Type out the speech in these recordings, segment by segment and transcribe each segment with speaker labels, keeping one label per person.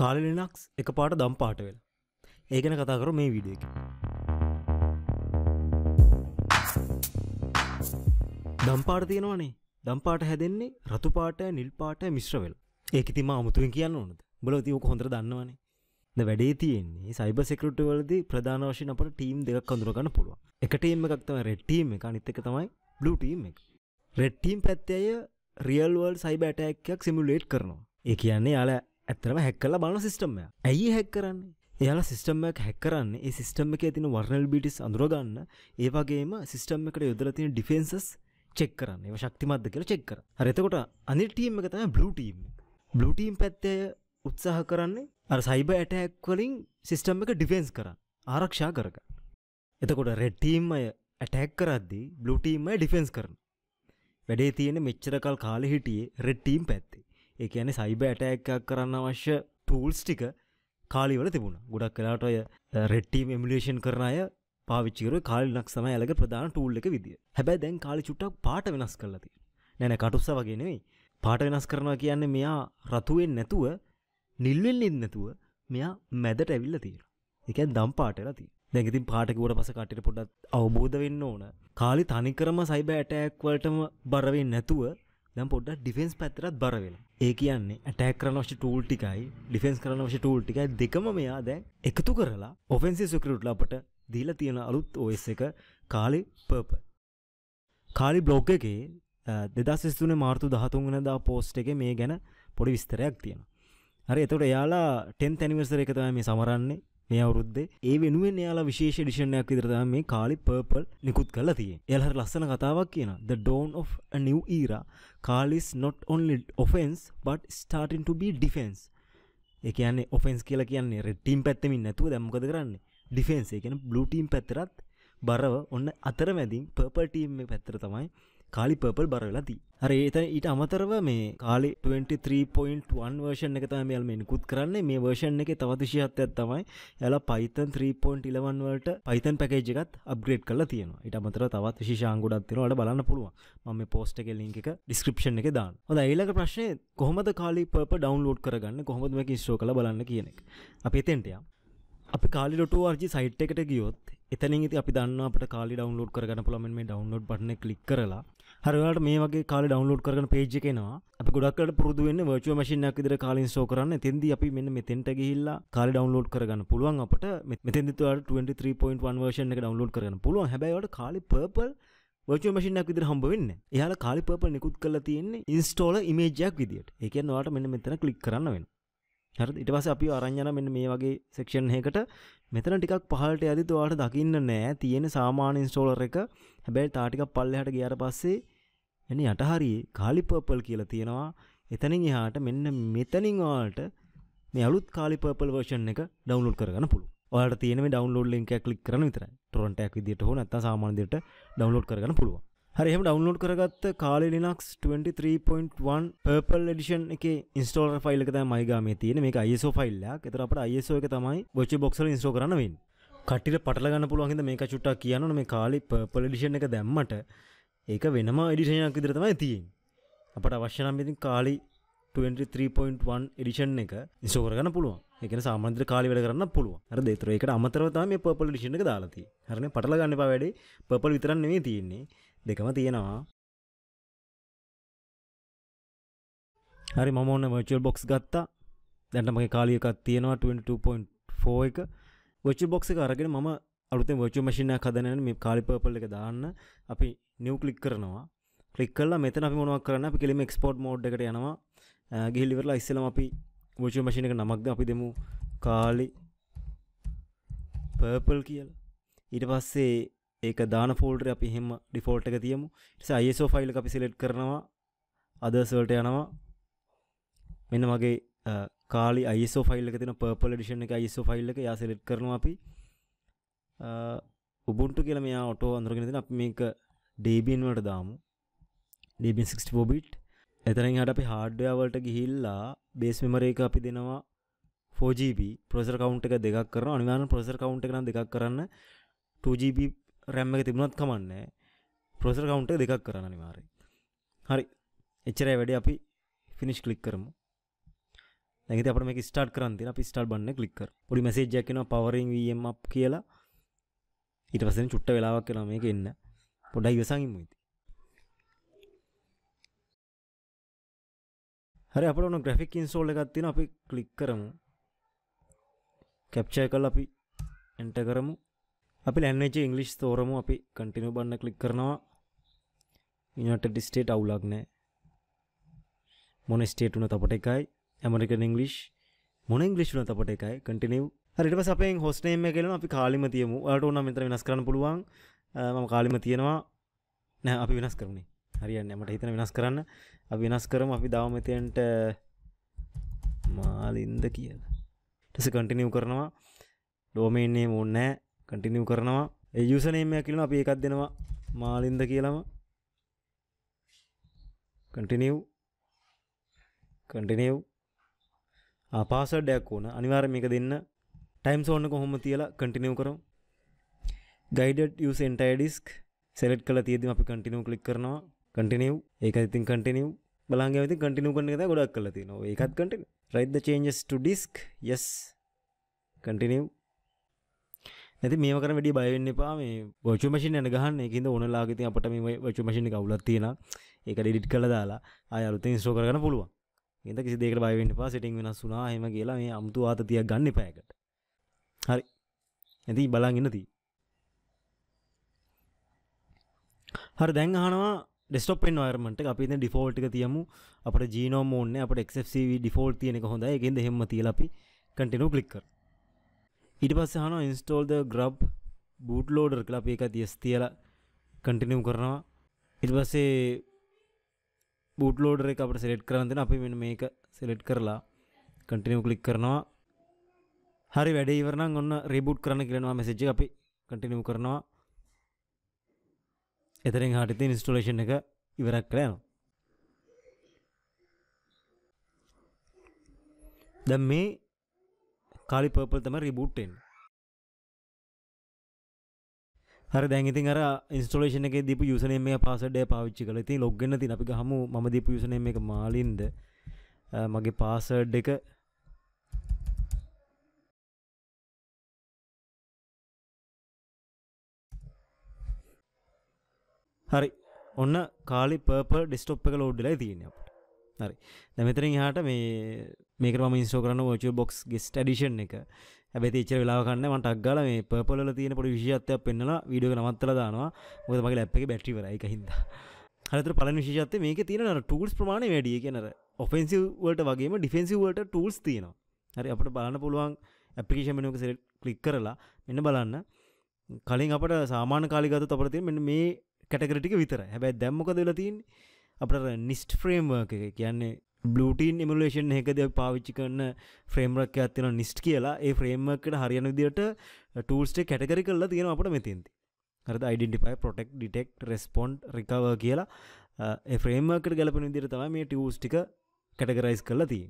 Speaker 1: කාල ලිනක්ස් එක පාට දම් පාට වෙලා ඒගැන කතා කරු මේ විඩිය එක දම්පාට තියෙනවානේ දම්පාට හැදෙන්නේ රතු පාට නිල් පාට මිශ්‍රවෙල් ඒක තිම අමුතුරින් කියන්න ඕනද බල තිවක හොඳ දන්නවනේ ද වැඩේ තියෙන්නේ සයිබ සෙකරට වලද ප්‍රධාන වශයෙන් අපට ටීම් දෙකක් කඳුරගන්න පුළුව එක ටීම් එකක් තම රෙට්ටීම් එක අනිත්තක තමයි බ්ලු ටීම් එක රෙට්ටීම් පැත්තය රියල්වල් සයිබෑටඇක්යක් සිමුලේට් කරනවා ඒ කියන්නේ යාලා ඇත්තරම හැක්කල බලන සිිටම්ම ඇයි හැක් කරන්නේ එයාලා සිිටම්මක් හැකරන්න ඒ සිිටම් එක තින වර්නල් බිටිස් අඳරගන්න ඒවාගේම සිිටම් එකට යොදල තින ඩිෆෙන්න්සස් චෙක් කරන්න ඒ ශක්තිමත්ද කියල චෙක්කර හරිතකොට අනිටීම් එක තම බලටීම් බලටීම් පැත්තය උත්සාහ කරන්නේ අර සයිබ ඇටහැක්වලින් සිිස්ටම් එක ඩිෆෙන්ස් කරන්න ආරක්ෂා කරග එතකොට රෙට්ටීම් අය ඇටැක් කරද්දි බලටීම්මයි ඩිෆෙන්ස් කරන වැඩේ තියෙන මෙච්චරකල් කාලෙ හිටියේ රෙට්ටීම් පැත්තේ එකන සයිබ ඇටඇක් කරන්න අවශ්‍ය ටූල්ස් ටික කාලිවල තිබුණ ගොඩක් කලාට ඔය රෙට්ටීම් එමිලේෂන් කරන අය පාවිච්චිකර කාලිනක් සම ඇලක ප්‍රධාන ටූල් එක විදිිය හැබැයි දැන් කාලි චුට්ටක් පාට වෙනස් කරලති නැන කටුස්ස වගෙනෙයි පාට වෙනස් කරනවා කියන්නේ මෙයා රතුවෙන් නැතුව නිල්වෙල්ලින් නැතුව මෙයා මැදට ඇවිල්ල තියෙන එකන් දම් පාටලති දැගතින් පාටකුවට පස කටිට පොඩත් අවබෝධ වෙන්න ඕන කාලි තනිකරම සයිබ ඇටඇක්වලටම බරවෙන් නැතුව දැම් පොඩ ඩිෆෙන්ස් පැතරත් බරවෙලා ඒ කියන්නේ ඇටැක් කරනවශ ටූල් ටිකයි ඩිෆෙන්ස් කරනවශ ටූල් ටිකයි දෙකම මෙයා දැන් එකතු කරලා ඔෆෙන්සි සුකරට්ල අපට දීල තියෙන අලුත් ඔස් එක කාලි පර්ප කාලි බ්ලොග් එකේ දෙදස්ස්තුන මාර්තු දහතුන් වනදා පෝස්ට් එක මේ ගැන පොඩි විස්තරයක් තියෙන හරි එතොට යාලා ටෙන් තැනිවසර එකතම මේ සමරන්නේ මේ අවුරුද්දේ ඒ වෙනුවෙන් එයාලා විශේෂ ඩිෂණයක් විදිරතා මේ කාලි පර්පල් නිකුත් කල තිය එල්හර ලස්සන කතාවක් කියන The Dawn of a New Era Carl is not only offense but starting to be defense ඒ කියන්නේ ඔෆෙන්ස් කියලා කියන්නේ රෙඩ් ටීම් පැත්තෙමින් නැතුව දැන් මොකද කරන්නේ ඩිෆෙන්ස් ඒ කියන්නේ බ්ලූ ටීම් පැත්තරත් බරව ඔන්න අතරමැදින් පර්පල් ටීම් එක පැත්තට තමයි කාලි පර්පල් බර වෙලාති හර ඒත ඊට අමතරව මේ කාලි 23.1 වර්ෂන් එක තම යාල් මෙනිකුත් කරන්නේ මේ වර්ෂන් එක තවතිශයත්තයක් තමයි යලා පයිතන් 3.11 වලට පයිතන් පැකේජ් එකත් අප්ග්‍රේඩ් කරලා තියෙනවා ඊට අමතර තවත් විශේෂාංගුඩක් තියෙනවා ඔයාලා බලන්න පුළුවන් මම මේ පෝස්ට් එකේ ලින්ක් එක ඩිස්ක්‍රිප්ෂන් එකේ දාන්න හොඳයි ඊළඟ ප්‍රශ්නේ කොහොමද කාලි පර්පල් ඩවුන්ලෝඩ් කරගන්නේ කොහොමද මේක ඉන්ස්ටෝල් කරලා බලන්න කියන එක අපි එතෙන්ට යමු අපි කාලි ඩොටෝආර් සයිට් එකට ගියොත් එතනින් ඉති අපි දන්න අපට කාලි ඩවුන්ලෝඩ් කරගන්න පුළුවන් මේ ඩවුන්ලෝඩ් බටන ක්ලික් කරලා හරවට මේ වගේ කාල ඩවන්ලෝඩ් කරන පේජ් එකෙනවා අප ගොඩක්කට පුරදුවෙන් වර්චුව මශිනයක් ඉදිර කාලින් සෝ කරන්න තෙදි අපි මෙන්න මෙතෙන්ට ගිහිල්ලා කාල ඩවන්ලෝඩ් කරගන්න පුළුවන් අපට මෙතෙදිතුවට 23.1 වර්ෂන් එක ඩවන්ලෝඩ් කරන්න පුළුවන් හැබැයිවට කාලි පර්පල් වච මශිනයක් විදිර හම්බවෙන්න එයාල කාලි පර්පල් නිකුත් කල තියෙන්නේ ඉන්ස්ටෝල ඉමේජයක් විදිට එකනවාට මෙන්න මෙතන කලික් කරන්න වෙන හරි ඊට පස්සේ අපි අරන් යන මෙන්න මේ වගේ සෙක්ෂන් එකකට මෙතන ටිකක් පහළට යද්දි ඔයාලට දකින්න නෑ තියෙන සාමාන්‍ය ඉන්ස්ටෝලර් එක හැබැයි තා ටිකක් පල්ලෙහාට ගියාට පස්සේ එන්නේ යටහරියේ කාලි පර්පල් කියලා තියෙනවා එතනින් එහාට මෙන්න මෙතනින් ඔයාලට මේ අලුත් කාලි පර්පල් වර්ෂන් එක ඩවුන්ලෝඩ් කරගන්න පුළුවන්. ඔයාලට තියෙන මේ ඩවුන්ලෝඩ් ලින්ක් එක ක්ලික් කරන විතරයි. ටොරන්ට් එකක් විදියට හෝ නැත්නම් සාමාන්‍ය විදියට ඩවුන්ලෝඩ් කරගන්න පුළුවන්. හරිහම ඩවන්ලෝඩ් කරගත්ත කාලේ ලිනක්ස් 23.1 පර්පල් එඩිෂන් එක ඉස්ටෝල ෆයිල් එක තමයි මයිගාමේ තියෙන මේක ISO ෆයිල් එකක්. ඒතර අපිට ISO එක තමයි බොච්චි බොක්ස් වල ඉන්ස්ටෝල් කරන්න වෙන්නේ. කට්ටියට පටල ගන්න පුළුවන් හින්දා මේක චුට්ටක් කියන්න ඕන මේ කාලේ පර්පල් එඩිෂන් එක දැම්මට ඒක වෙනම එඩිෂන් එකක් විදිහට තමයි තියෙන්නේ. අපට අවශ්‍ය නම් ඉතින් කාලේ 23.1 එඩිෂන් එක ඉසෝරගන්න පුළුව එක සාමන්ත්‍ර කාලි වැඩ කරන්න පුළුව අර දෙතර එකට අමතරවතම පපල් ඩිෂණ එක දාලාති හරන පටල ගන්න පා වැඩේ පපල් විතරන්න මේ තියෙන්නේ දෙකම තියෙනවා හරි මම ඔන්න virtual box ගත්තා දැන්ට මගේ කාලිය එකක් තියෙනවා 22.4 එක virtual box එක අරගෙන මම අලුතෙන් virtual machine එකක් හදනන මේ කාලි purple එක දාන්න අපි new click කරනවා click කරලා මෙතන අපි මොනවද කරන්න අපි කෙලින්ම export mode එකට යනවා ගිහින් ඉවරලා ඉස්සෙල්ලාම අපි virtual machine එක නමක් අපි දෙමු කාලි purple කියලා ඊට පස්සේ ඒක දාන ෆෝල්ඩර අපි හෙම ඩිෆෝල්ට් එක තියමු ඉතින් ISO ෆයිල් එක අපි සිලෙක්ට් කරනවා others වලට යනවා මෙන්න මගේ කාලි ISO ෆයිල් එක තියෙන purple edition එක ISO ෆයිල් එක යා සිලෙක්ට් කරනවා අපි ubuntu කියලා මෙයා ඔටෝ අඳුරගෙන දෙන අපි මේක debian වලට දාමු debian 64 bit එතනින් හට අපි hardware වලට ගිහිල්ලා base memory එක අපි දෙනවා 4GB ප්‍රොසෙසර් කවුන්ට් එක දෙකක් කරනවා අනිවාර්යෙන් ප්‍රොසෙසර් කවුන්ට් එක නම් දෙකක් කරන්න 2GB රැම්ම එක තිබුණත් කමන්නේ ප්‍රොසර් කවුන්ට දෙකක් කරන්න නිවාරය හරි එච්චරයි වැඩි අපි ෆිනිස්් කලික් කරමු ඇති අපට මේ ස්ටාට් කරන්ති අපි ස්ටාල් බන්න කලික්කර පොඩි මසේජ්ජක්න පවරින් වම් අප් කියලා ඊට පසෙන් චුට්ට වෙලාවක් කියලා මේක එන්න පොඩයි යසඟින් මුයිති හරි අප ඕන ග්‍රෆික් ඉන්සෝල්ල එකත්තින අපි කලික් කරමු කැප්චය කල් අපි එන්ට කරමු අපි ලැන්වේජ් ඉංග්ලිෂ් තෝරමු අපි කන්ටිනියු බන්න ක්ලික් කරනවා යුනයිටඩ් ස්ටේට් අවුලක් නැහැ මොන ස්ටේට් වුණත් අපට එකයි ඇමරිකන් ඉංග්ලිෂ් මොන ඉංග්ලිෂ් වුණත් අපට එකයි කන්ටිනියු හරි ඊට පස්සේ අපෙන් හොස්ට් නේම් එක ගලන අපි කාලිම තියමු ඔයාලට ඕන නම් මෙතන වෙනස් කරන්න පුළුවන් මම කාලිම තියනවා නෑ අපි වෙනස් කරමුනේ හරියන්නේ මට හිතන වෙනස් කරන්න අපි වෙනස් කරමු අපි දාව මෙතෙන්ට මාලින්ද කියලා ඊට පස්සේ කන්ටිනියු කරනවා ඩොමේන් නේම් ඕනේ නැහැ කටිනිව් කරනවා ඒ යුසනේමයක් කියලන අපි එකක් දෙනවා මාලින්ද කියලම කටිනිව් කටිනිව් පාසඩයක් ඕන අනිවාර මේක දෙන්න ටයිම් සෝන්න කොහොම තියලා කටිනිව් කරම් ගයිඩ යුසෙන්ටයිඩිස්ක් සෙලට් කල තියදම අපි කටිනිව් කලික් කරනවා කටිනිව් ඒක ඉතින් කටිනිව් බලාගේ ඇති කටිනිව් කරන ත ගොඩක් කල තිනවා එකත් කට රයිද changes to disk yes continue ඇති මේක කරන වැඩි බය වෙන්න එපා මේ වර්චුවල් මැෂින් යන ගහන්න ඒකින්ද ඕනලාගේ ඉතින් අපිට මේ වර්චුවල් මැෂින් එක අවුලක් තියෙනවා ඒක ඩිලීට් කරලා දාලා ආය අලුතෙන් ඉන්ස්ටෝල් කරගන්න පුළුවන් ඉතින් කිසි දෙයකට බය වෙන්න එපා සෙටින් වෙනස් වුණා එහෙම කියලා මේ අමුතු ආතතියක් ගන්න එපා එකට හරි ඇති බලන් ඉන්න තියෙන්නේ හරි දැන් අහනවා ඩෙස්ටොප් එන්වයර්මන්ට් එක අපි දැන් ඩිෆෝල්ට් එක තියමු අපිට ජීනෝම් ඕන්නේ අපිට XFCE ඩිෆෝල්ට් තියෙන එක හොඳයි ඒකෙන්ද එහෙම්ම තියලා අපි කන්ටිනියු ක්ලික් කරමු ඉට පස්ස හන ඉන්ස්ටෝල්ද ග්‍රබ් බූට් ලෝඩර් කලා අප එකත් යස් තියල කටිනම් කරනවා ඉට පස්සේ බූට් ලෝඩර එක අපට සෙලෙට් කරන්තන අපි මෙ මේක සෙලෙට් කරලා කටිනම් කලික් කරනවා හරි වැඩ ඉවරන ඔන්න රිබුට් කරන කියලෙනවා මෙසෙජ් අපි කටිනම් කරනවා එතරින් හටිති ඉස්ටලේෂන් එක ඉවරක් කරයනවා දැම් මේ කාලි පර්පල් තම රිබුට්ටෙන් හර දැන්ඉති අර ඉස්ටලේෂන එක දීප යුසනේ මේ පාසඩය පාවිච්චි කල ති ලොග්ගන්න ති අපි හම ම දීප යුසන එක මාලින්ද මගේ පාසඩ් එක හරි ඔන්න කාලි පර්පල් ඩිස්ටොප් එක ලෝඩ්ඩලා තියෙන අපට හරි දැමතරින් හාට මේ මේක ම ඉස්ෝකරන ෝච බොක්ස් ගෙස්ට ඩිෂන් එක ඇබැති ච වෙලාගන්න මට අක්ගල මේ පපල තියෙන පොඩි විශෂත්යක් පෙන්න්නලා වීඩියෝ නවත්තල දානවා මොද මගේ ඇප් එක බැට්ටිවරයි හිද හතර පල විශෂත්ය මේක තියෙන ටූල්ස් ප්‍රමාණ වැඩිය කියනර ඔෆෙන්සිවලට වගේම ඩිෆෙන්සිවලට ටූල්ස් තියෙනවා හරි අපට බලන්න පුළුවන් ඇපිකේෂන් මෙනුක සෙට ක්ලික් කරලා මෙන්න බලන්න කලින් අපට සාමාන කාලිගත අපරතිය මෙන්න මේ කැටකරටික විතර හැබැයි දැම්මකද වෙලතින් අපට නිස්ට ෆ්‍රේම්වර්ක කියන්නේ බලටන් එමලේෂන් එකද පාවිච්චි කරන්න ෆ්‍රේම්රක් ඇතින නිස්ට කියලා ඒ ෆ්‍රේම්මකට හරියන දිට ටූල්ස්ටේ කැටකරි කරලා තියෙන අපට මෙතින්ති හරද අයිඩන්ටිපයි පොටෙක් ඩිටෙක් රෙස්පොන්් රිකව කියලා ෆ්‍රේම්මකට ගැලපන දිර තම මේ ටියස්ටික කැටගරයිස් කරලා තිය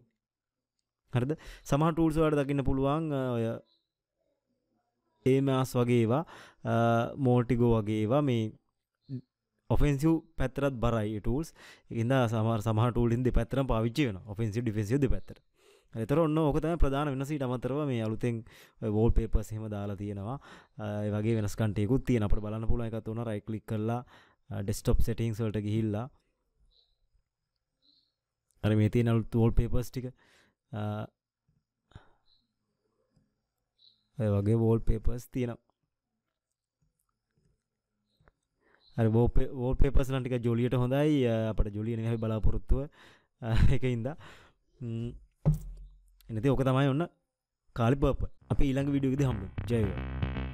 Speaker 1: හරද සමහ ටූල්ස්වාට දකින්න පුළුවන් ඔය ඒමස් වගේවා මෝටිගෝ වගේවා මේ ඔෆෙන්සිව් පැතරත් බරයි ටූල්ස් ඉන්න සමර සමහ ටූලින් දෙ පැතරම් පාවිච්චි වෙන ඔෆෙන්සිව ඩිෆෙන්සිව දෙ පැතර එතර ඔන්න ඕකතම ප්‍රධාන වෙනසට අමතරව මේ අලුතෙන් වෝල් පේපස් හෙම දාලා තියෙනවා වගේ වෙනස්කන්ටයකුත් තියෙන අපට බලන්න පුළුව එකත් වන රයි කලික් කරලා ඩෙස්ටොප් සෙටිංස් වලට ගිහිල්ලා අර මේ තියෙන අලුත් වෝල් පේපස් ටික වගේ වෝල් පේපස් තියෙනවා අර වෝපේ වෝල්පේපර්ස්ලා ටික ජොලියට හොඳයි අපට ජොලිය නෙවෙයි බලාපොරොත්තුව ඒකින්ද එනදී ඕක තමයි ඔන්න කාලිපප් අපි ඊළඟ වීඩියෝ එකදී හම්බෙමු ජය වේවා